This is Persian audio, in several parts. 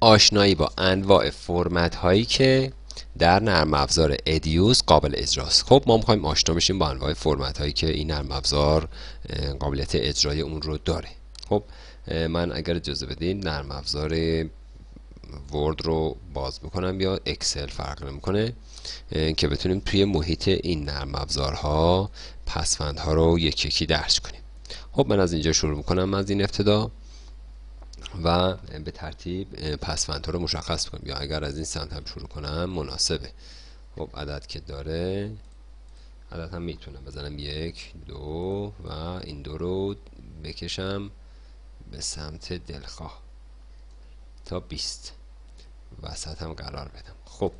آشنایی با انواع فرمت هایی که در نرم افزار ادیوز قابل اجراست خب ما میخوایم آشنا بشیم با انواع فرمت هایی که این نرم افزار قابلیت اجرای اون رو داره خب من اگر اجازه بدین نرم افزار ورد رو باز بکنم یا اکسل فرق نمیکنه که بتونیم توی محیط این نرم افزارها ها رو یک یکی درج کنیم خب من از اینجا شروع میکنم از این ابتدا و به ترتیب ها رو مشخص کنیم یا اگر از این سمت هم شروع کنم مناسبه خب عدد که داره عدد هم میتونم بزنم یک دو و این دو رو بکشم به سمت دلخواه تا 20 وسط هم قرار بدم خب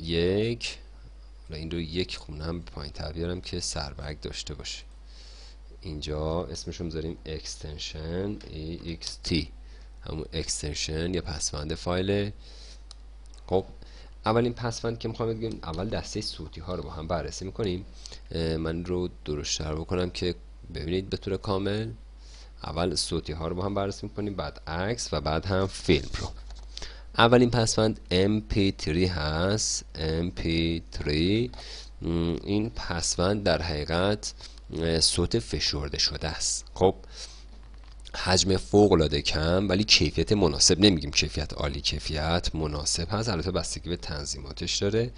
یک این رو یک خونم پایین تر که سربرگ داشته باشه اینجا اسمش رو میذاریم extension ext همون extension یا پسوند فایل خب اولین پسوند که میخوام بگیم اول دسته صوتی ها رو با هم بررسی میکنیم من رو درست‌تر بکنم که ببینید به طور کامل اول صوتی ها رو با هم بررسی میکنیم بعد عکس و بعد هم فیلم رو اولین پسوند mp3 هست mp3 این پسوند در حقیقت صوت فشرده شده است خب حجم فوق العاده کم ولی کیفیت مناسب نمیگیم کیفیت عالی کیفیت مناسب هست البته بستگی به تنظیماتش داره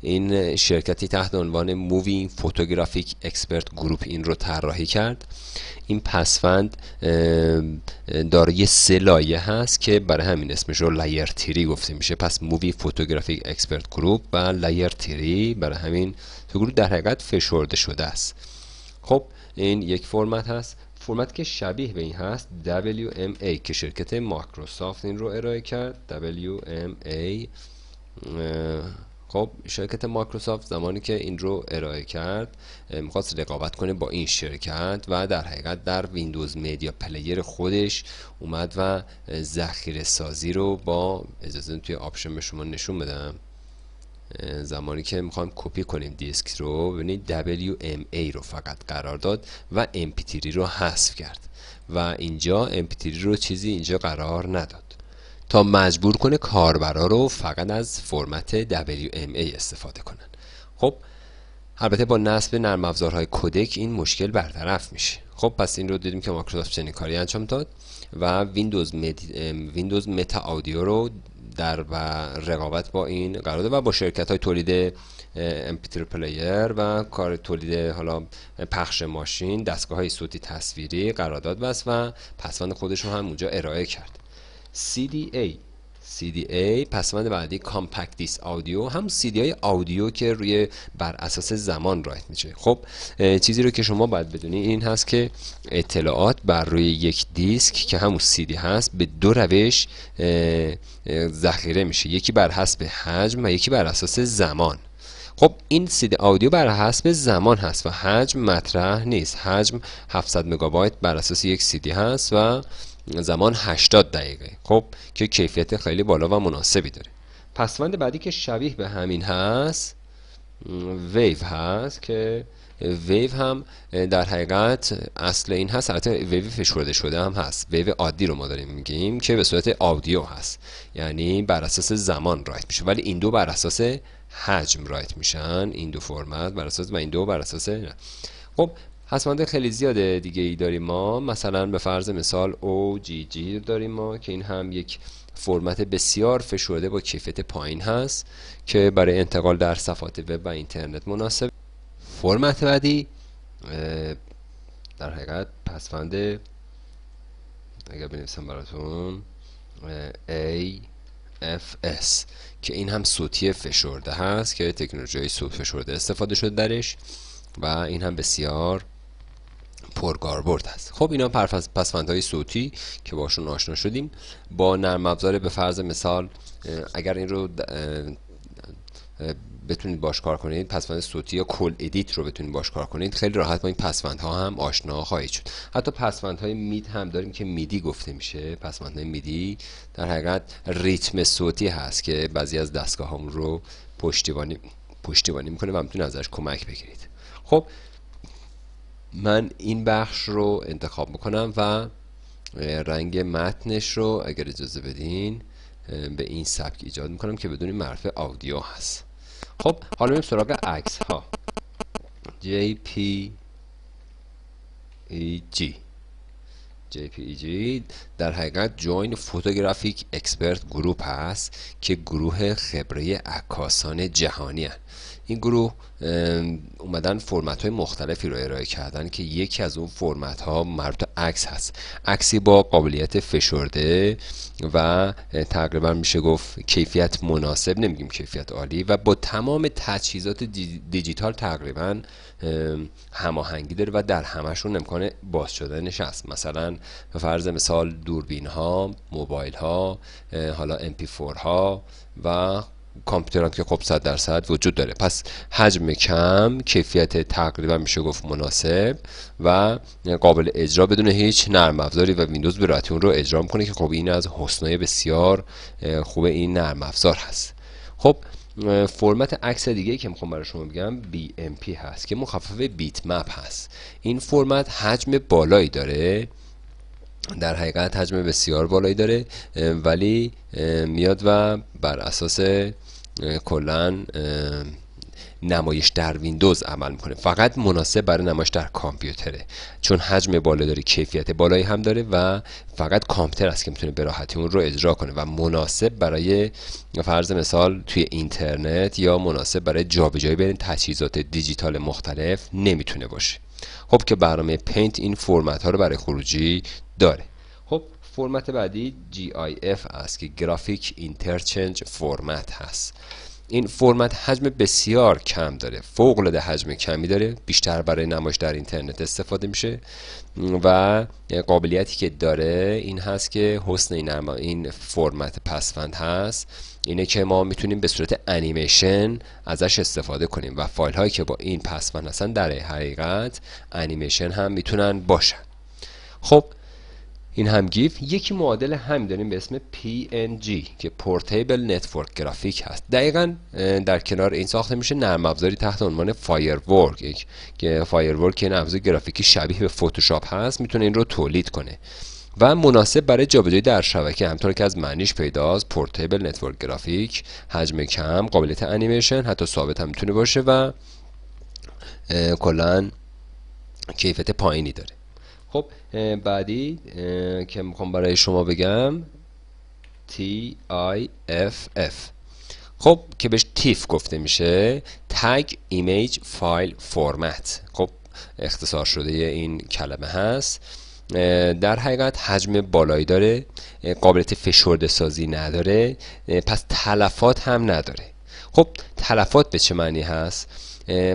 این شرکتی تحت عنوان مووی فوتوگرافیک اکسپرت گروپ این رو طراحی کرد این پسفند دارای سه لایه هست که برای همین اسمش رو لایر تیری گفته میشه پس مووی فوتوگرافیک اکسپرت گروپ و لایر تیری برای همین تو در حقیقت فشرده شده است خب این یک فرمت هست فرمت که شبیه به این هست WMA که شرکت مایکروسافت این رو ارائه کرد WMA خب شرکت مایکروسافت زمانی که این رو ارائه کرد میخواست رقابت کنه با این شرکت و در حقیقت در ویندوز میدیا پلیر خودش اومد و ذخیره سازی رو با اجازه توی آپشن به شما نشون بدم زمانی که میخوایم کپی کنیم دیسک رو ببینید WMA رو فقط قرار داد و MP3 رو حذف کرد و اینجا MP3 رو چیزی اینجا قرار نداد تا مجبور کنه کاربرا رو فقط از فرمت WMA استفاده کنن خب البته با نصب نرم افزارهای کودک این مشکل برطرف میشه خب پس این رو دیدیم که مایکروسافت چنین کاری انجام داد و ویندوز ویندوز متا آدیو رو در و رقابت با این قرارداد و با شرکت های تولید امپیتر پلیر و کار تولید حالا پخش ماشین دستگاه های صوتی تصویری قرارداد بست و پسوند خودش رو هم اونجا ارائه کرد CDA CDA پسوند بعدی کامپکت دیس آودیو هم سی های آودیو که روی بر اساس زمان رایت میشه خب چیزی رو که شما باید بدونی این هست که اطلاعات بر روی یک دیسک که همون دی هست به دو روش ذخیره میشه یکی بر حسب حجم و یکی بر اساس زمان خب این دی آودیو بر حسب زمان هست و حجم مطرح نیست حجم 700 مگابایت بر اساس یک دی هست و زمان 80 دقیقه خب که کیفیت خیلی بالا و مناسبی داره پسوند بعدی که شبیه به همین هست ویو هست که ویو هم در حقیقت اصل این هست حتی ویو فشرده شده هم هست ویو عادی رو ما داریم میگیم که به صورت آودیو هست یعنی بر اساس زمان رایت میشه ولی این دو بر اساس حجم رایت میشن این دو فرمت بر اساس و این دو بر اساس خب پسماند خیلی زیاد دیگه ای داریم ما مثلا به فرض مثال جی داریم ما که این هم یک فرمت بسیار فشرده با کیفیت پایین هست که برای انتقال در صفحات وب و اینترنت مناسب فرمت بعدی در حقیقت پسفند اگر بنویسم براتون اف اس که این هم صوتی فشرده هست که تکنولوژی صوت فشرده استفاده شده درش و این هم بسیار پرگاربرد هست خب اینا های صوتی که باشون آشنا شدیم با نرم افزار به فرض مثال اگر این رو بتونید باش کار کنید پسفند صوتی یا کل ادیت رو بتونید باش کار کنید خیلی راحت با این پسفند ها هم آشنا خواهید شد حتی پسفند های مید هم داریم که میدی گفته میشه پسفند های میدی در حقیقت ریتم صوتی هست که بعضی از دستگاه هم رو پشتیبانی پشتیبانی میکنه و میتونید ازش کمک بگیرید خب من این بخش رو انتخاب میکنم و رنگ متنش رو اگر اجازه بدین به این سبک ایجاد میکنم که بدون معرف آودیو هست خب حالا بریم سراغ عکس ها JPEG جی e در حقیقت جوین فوتوگرافیک اکسپرت گروپ هست که گروه خبره عکاسان جهانی هست این گروه اومدن فرمت های مختلفی رو ارائه کردن که یکی از اون فرمت ها مربوط عکس هست عکسی با قابلیت فشرده و تقریبا میشه گفت کیفیت مناسب نمیگیم کیفیت عالی و با تمام تجهیزات دیجیتال تقریبا هماهنگی داره و در همشون امکان باز شدنش هست مثلا فرض مثال دوربین ها موبایل ها حالا MP4 ها و کامپیوتران که خب 100 درصد وجود داره پس حجم کم کیفیت تقریبا میشه گفت مناسب و قابل اجرا بدون هیچ نرم افزاری و ویندوز به اون رو اجرا میکنه که خب این از حسنای بسیار خوب این نرم افزار هست خب فرمت عکس دیگه که میخوام برای شما بگم BMP هست که مخفف بیت مپ هست این فرمت حجم بالایی داره در حقیقت حجم بسیار بالایی داره ولی میاد و بر اساس کلا نمایش در ویندوز عمل میکنه فقط مناسب برای نمایش در کامپیوتره چون حجم بالا داره کیفیت بالایی هم داره و فقط کامپیوتر است که میتونه به راحتی اون رو اجرا کنه و مناسب برای فرض مثال توی اینترنت یا مناسب برای جابجایی بین تجهیزات دیجیتال مختلف نمیتونه باشه خب که برنامه پینت این فرمت ها رو برای خروجی داره خب فرمت بعدی GIF است که گرافیک اینترچنج فرمت هست این فرمت حجم بسیار کم داره فوق العاده حجم کمی داره بیشتر برای نمایش در اینترنت استفاده میشه و قابلیتی که داره این هست که حسن این, این فرمت پسفند هست اینه که ما میتونیم به صورت انیمیشن ازش استفاده کنیم و فایل هایی که با این پسفند هستن در حقیقت انیمیشن هم میتونن باشن خب این هم گیف یکی معادل هم داریم به اسم PNG که پورتیبل نتورک گرافیک هست دقیقا در کنار این ساخته میشه نرم افزاری تحت عنوان فایرورک که فایرورک این افزار گرافیکی شبیه به فتوشاپ هست میتونه این رو تولید کنه و مناسب برای جابجایی در شبکه همطور که از معنیش پیداست پورتیبل نتورک گرافیک حجم کم قابلیت انیمیشن حتی ثابت هم میتونه باشه و کلا کیفیت پایینی داره خب بعدی که میخوام برای شما بگم T I F F خب که بهش تیف گفته میشه تگ ایمیج فایل فرمت خب اختصار شده این کلمه هست در حقیقت حجم بالایی داره قابلیت فشرده سازی نداره پس تلفات هم نداره خب تلفات به چه معنی هست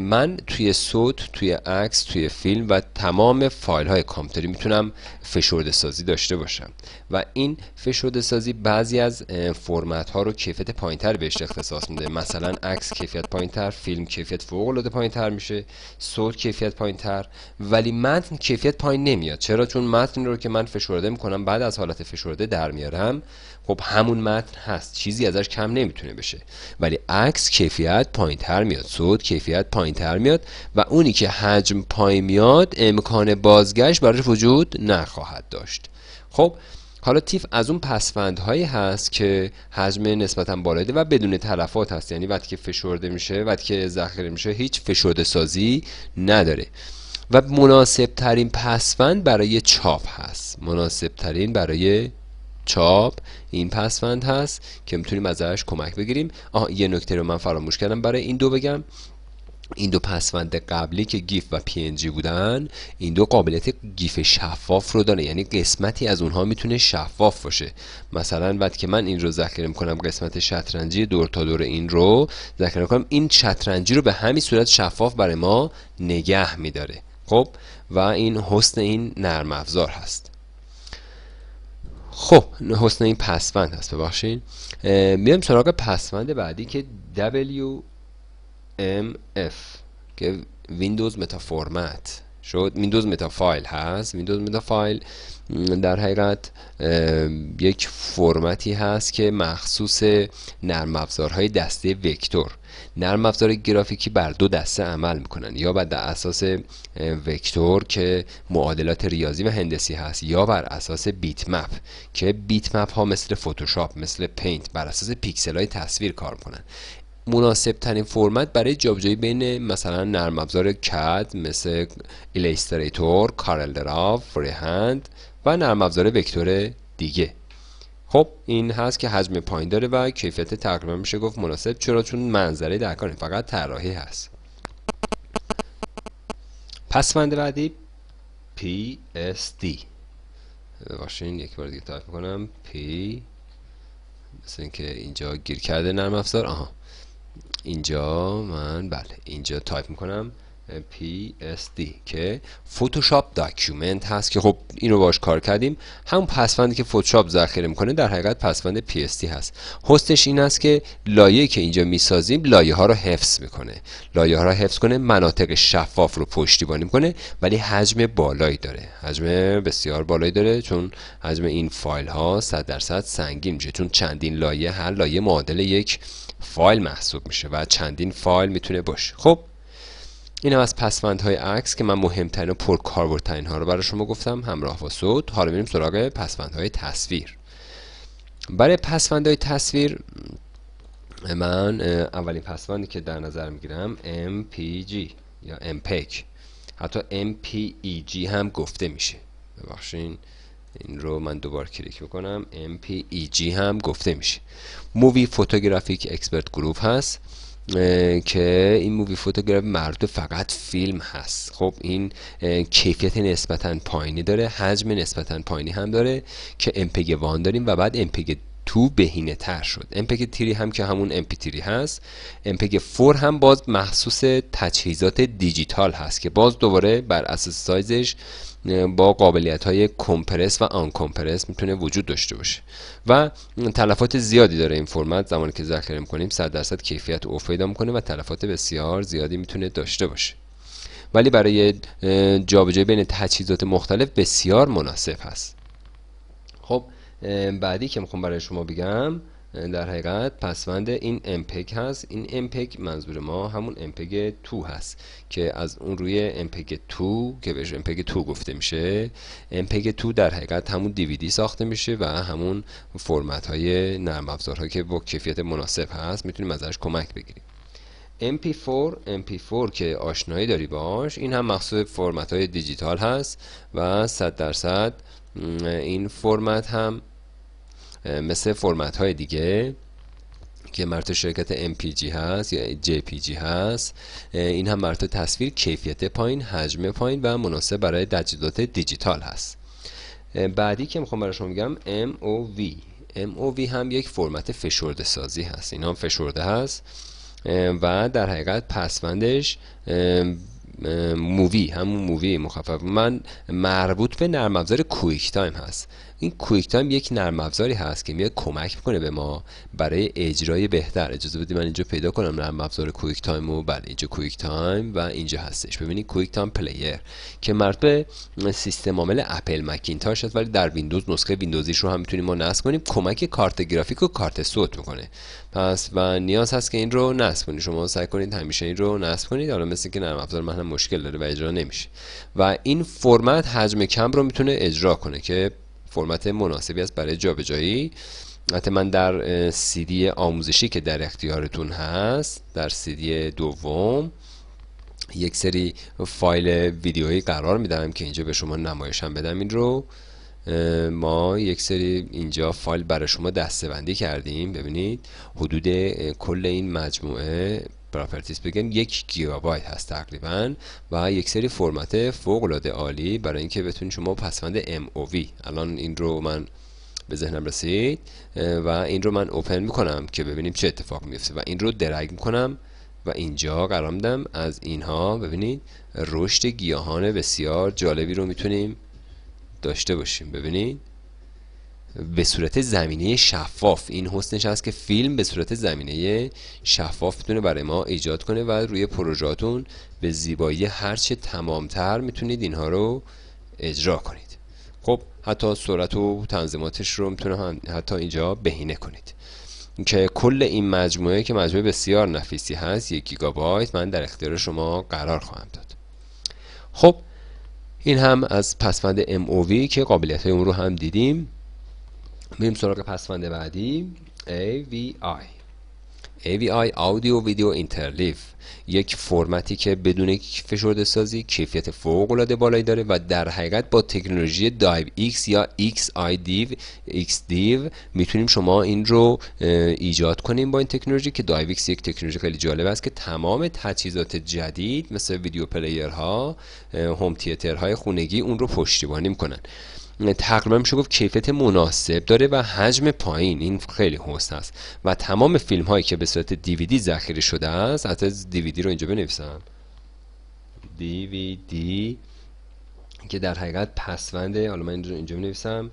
من توی صوت توی عکس توی فیلم و تمام فایل های کامپیوتری میتونم فشرده سازی داشته باشم و این فشرده سازی بعضی از فرمت ها رو کیفیت پایینتر بهش اختصاص میده مثلا عکس کیفیت تر فیلم کیفیت فوق العاده تر میشه صوت کیفیت تر ولی متن کیفیت پایین نمیاد چرا چون متن رو که من فشرده میکنم بعد از حالت فشرده در میارم خب همون متن هست چیزی ازش کم نمیتونه بشه ولی عکس کیفیت تر میاد صوت کیفیت پایین تر میاد و اونی که حجم پایین میاد امکان بازگشت برای وجود نخواهد داشت خب حالا تیف از اون هایی هست که حجم نسبتا بالایی و بدون تلفات هست یعنی وقتی که فشرده میشه وقتی که ذخیره میشه هیچ فشرده سازی نداره و مناسب ترین پسفند برای چاپ هست مناسب ترین برای چاپ این پسفند هست که میتونیم ازش کمک بگیریم آها یه نکته رو من فراموش کردم برای این دو بگم این دو پسوند قبلی که گیف و پی بودن این دو قابلیت گیف شفاف رو داره یعنی قسمتی از اونها میتونه شفاف باشه مثلا وقتی که من این رو ذخیره میکنم قسمت شطرنجی دور تا دور این رو ذخیره میکنم این شطرنجی رو به همین صورت شفاف برای ما نگه میداره خب و این حسن این نرم افزار هست خب حسن این پسوند هست ببخشید میام سراغ پسوند بعدی که دبلیو MF که ویندوز متا فرمت شد ویندوز متا فایل هست ویندوز متا فایل در حقیقت یک فرمتی هست که مخصوص نرم افزارهای دسته وکتور نرم افزار گرافیکی بر دو دسته عمل میکنن یا بر اساس وکتور که معادلات ریاضی و هندسی هست یا بر اساس بیت مپ که بیت مپ ها مثل فتوشاپ مثل پینت بر اساس پیکسل های تصویر کار میکنن مناسب ترین فرمت برای جابجایی بین مثلا نرم افزار کد مثل ایلیستریتور، کارل دراف، فریهند و نرم افزار وکتور دیگه خب این هست که حجم پایین داره و کیفیت تقریبا میشه گفت مناسب چرا چون منظره در فقط طراحی هست پسوند بعدی PSD باشین یک بار دیگه تایپ کنم پی مثل اینکه اینجا گیر کرده نرم افزار آها اینجا من بله اینجا تایپ میکنم PSD که فتوشاپ داکیومنت هست که خب اینو باش کار کردیم همون پسفندی که فتوشاپ ذخیره میکنه در حقیقت پسفند PSD هست هستش این است که لایه که اینجا میسازیم لایه ها رو حفظ میکنه لایه ها رو حفظ کنه مناطق شفاف رو پشتیبانی میکنه ولی حجم بالایی داره حجم بسیار بالایی داره چون حجم این فایل ها 100 درصد سنگین میشه چون چندین لایه هر لایه معادل یک فایل محسوب میشه و چندین فایل میتونه باشه خب این هم از های عکس که من مهمترین و پرکاربردترین ها رو برای شما گفتم همراه با صوت حالا میریم سراغ های تصویر برای های تصویر من اولین پسوندی که در نظر میگیرم MPG یا MPEG حتی MPEG هم گفته میشه ببخشید این رو من دوبار کلیک میکنم MPEG هم گفته میشه مووی فوتوگرافیک اکسپرت گروپ هست که این مووی فوتوگراف مرد فقط فیلم هست خب این کیفیت نسبتا پایینی داره حجم نسبتا پایینی هم داره که امپگ وان داریم و بعد امپگ تو بهینه تر شد امپگ تیری هم که همون امپی 3 هست امپگ 4 هم باز مخصوص تجهیزات دیجیتال هست که باز دوباره بر اساس سایزش با قابلیت های کمپرس و آن کمپرس میتونه وجود داشته باشه و تلفات زیادی داره این فرمت زمانی که ذخیره میکنیم 100 درصد کیفیت او پیدا میکنه و تلفات بسیار زیادی میتونه داشته باشه ولی برای جابجایی بین تجهیزات مختلف بسیار مناسب هست خب بعدی که میخوام برای شما بگم در حقیقت پسوند این امپک هست این امپک منظور ما همون امپگ تو هست که از اون روی امپگ 2 که بهش امپگ 2 گفته میشه امپگ 2 در حقیقت همون دیویدی ساخته میشه و همون فرمت های نرم که با کیفیت مناسب هست میتونیم ازش کمک بگیریم MP4 MP4 که آشنایی داری باش این هم مخصوص فرمت های دیجیتال هست و 100 درصد این فرمت هم مثل فرمت های دیگه که مرتب شرکت MPG هست یا JPG هست این هم مرتب تصویر کیفیت پایین حجم پایین و مناسب برای تجهیزات دیجیتال هست بعدی که میخوام برای شما میگم MOV MOV هم یک فرمت فشرده سازی هست این هم فشرده هست و در حقیقت پسوندش مووی همون مووی مخفف من مربوط به نرم افزار کویک تایم هست این کویک تایم یک نرم افزاری هست که میاد کمک میکنه به ما برای اجرای بهتر اجازه بدید من اینجا پیدا کنم نرم افزار کویک تایم و بله اینجا کویک تایم و اینجا هستش ببینید کویک تایم پلیر که مربوط به سیستم عامل اپل مکینتاش هست ولی در ویندوز نسخه ویندوزیش رو هم میتونیم ما نصب کنیم کمک کارت گرافیک و کارت صوت میکنه پس و نیاز هست که این رو نصب کنید شما سعی کنید همیشه این رو نصب کنید حالا مثل که نرم افزار مشکل داره و اجرا نمیشه و این فرمت حجم کم رو میتونه اجرا کنه که فرمت مناسبی است برای جابجایی حتی من در سیدی آموزشی که در اختیارتون هست در سیدی دوم یک سری فایل ویدیویی قرار میدم که اینجا به شما نمایشم بدم این رو ما یک سری اینجا فایل برای شما دسته کردیم ببینید حدود کل این مجموعه پراپرتیز بگم یک گیگابایت هست تقریبا و یک سری فرمت فوق العاده عالی برای اینکه بتونید شما پسوند MOV الان این رو من به ذهنم رسید و این رو من اوپن میکنم که ببینیم چه اتفاق میفته و این رو درگ میکنم و اینجا قرار میدم از اینها ببینید رشد گیاهان بسیار جالبی رو میتونیم داشته باشیم ببینید به صورت زمینه شفاف این حسنش هست که فیلم به صورت زمینه شفاف میتونه برای ما ایجاد کنه و روی پروژاتون به زیبایی هرچه تمامتر میتونید اینها رو اجرا کنید خب حتی سرعت و تنظیماتش رو میتونه حتی اینجا بهینه کنید که کل این مجموعه که مجموعه بسیار نفیسی هست یک گیگابایت من در اختیار شما قرار خواهم داد خب این هم از پسفند MOV که قابلیت های اون رو هم دیدیم میریم سراغ پسفند بعدی AVI AVI Audio ویدیو اینترلیف یک فرمتی که بدون فشرده سازی کیفیت فوق العاده بالایی داره و در حقیقت با تکنولوژی دایو X یا XIDiv دیو X میتونیم شما این رو ایجاد کنیم با این تکنولوژی که دایو یک تکنولوژی خیلی جالب است که تمام تجهیزات جدید مثل ویدیو پلیر ها هوم تیتر های خونگی اون رو پشتیبانی میکنن تقریبا میشه گفت کیفیت مناسب داره و حجم پایین این خیلی حسن است و تمام فیلم هایی که به صورت دیویدی ذخیره شده است حتی دیویدی رو اینجا بنویسم دیویدی که در حقیقت پسوند حالا من اینجا بنویسم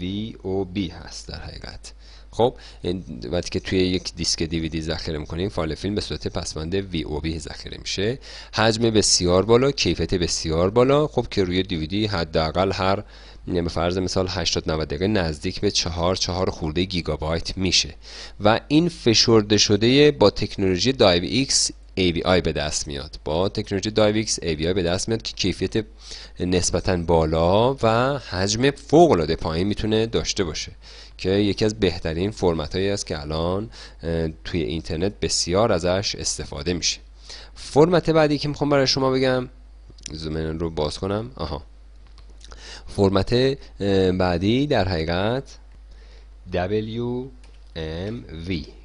وی او بی هست در حقیقت خب یعنی وقتی که توی یک دیسک دیویدی ذخیره میکنیم فایل فیلم به صورت پسماند وی او بی ذخیره میشه حجم بسیار بالا کیفیت بسیار بالا خب که روی دیویدی حداقل هر یعنی به فرض مثال 80 90 دقیقه نزدیک به 4 4 خورده گیگابایت میشه و این فشرده شده با تکنولوژی دایو ایکس AVI به دست میاد با تکنولوژی دایویکس AVI به دست میاد که کیفیت نسبتا بالا و حجم فوق العاده پایین میتونه داشته باشه که یکی از بهترین فرمت هایی است که الان توی اینترنت بسیار ازش استفاده میشه فرمت بعدی که میخوام برای شما بگم زومن رو باز کنم آها فرمت بعدی در حقیقت WMV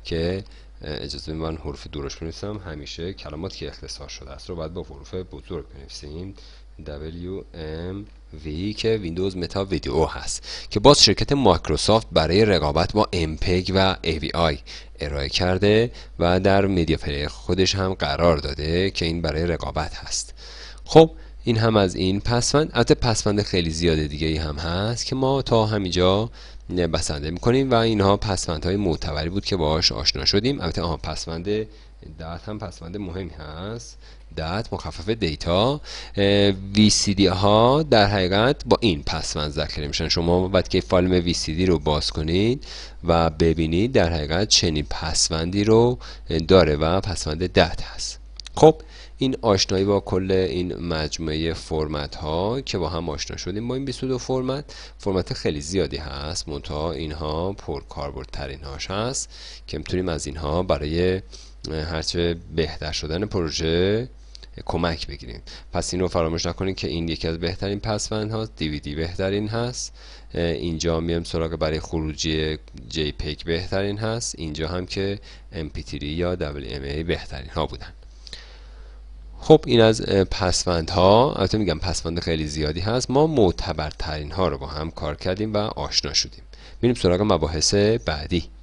که اجازه من حروف دورش بنویسم همیشه کلمات که اختصار شده است رو باید با حروف بزرگ بنویسیم WMV وی که ویندوز متا ویدیو هست که باز شرکت مایکروسافت برای رقابت با امپگ و آی ارائه کرده و در مدیا پلیر خودش هم قرار داده که این برای رقابت هست خب این هم از این پسوند البته پسوند خیلی زیاد دیگه ای هم هست که ما تا همینجا بسنده میکنیم و اینها پسفند های معتبری بود که باهاش آشنا شدیم البته آها پسفند دات هم پسوند مهمی هست دات مخفف دیتا دی ها در حقیقت با این پسوند ذخیره میشن شما بعد که فایل دی رو باز کنید و ببینید در حقیقت چنین پسوندی رو داره و پسوند دات هست خب این آشنایی با کل این مجموعه فرمت ها که با هم آشنا شدیم با این 22 فرمت فرمت خیلی زیادی هست منتها اینها ترین هاش هست که میتونیم از اینها برای هرچه بهتر شدن پروژه کمک بگیریم پس این رو فراموش نکنید که این یکی از بهترین پسوند هاست دیویدی بهترین هست اینجا میام سراغ برای خروجی جی پیک بهترین هست اینجا هم که MP3 یا WMA بهترین ها بودن خب این از ها البته میگم پسوند خیلی زیادی هست ما معتبرترین ها رو با هم کار کردیم و آشنا شدیم میریم سراغ مباحث بعدی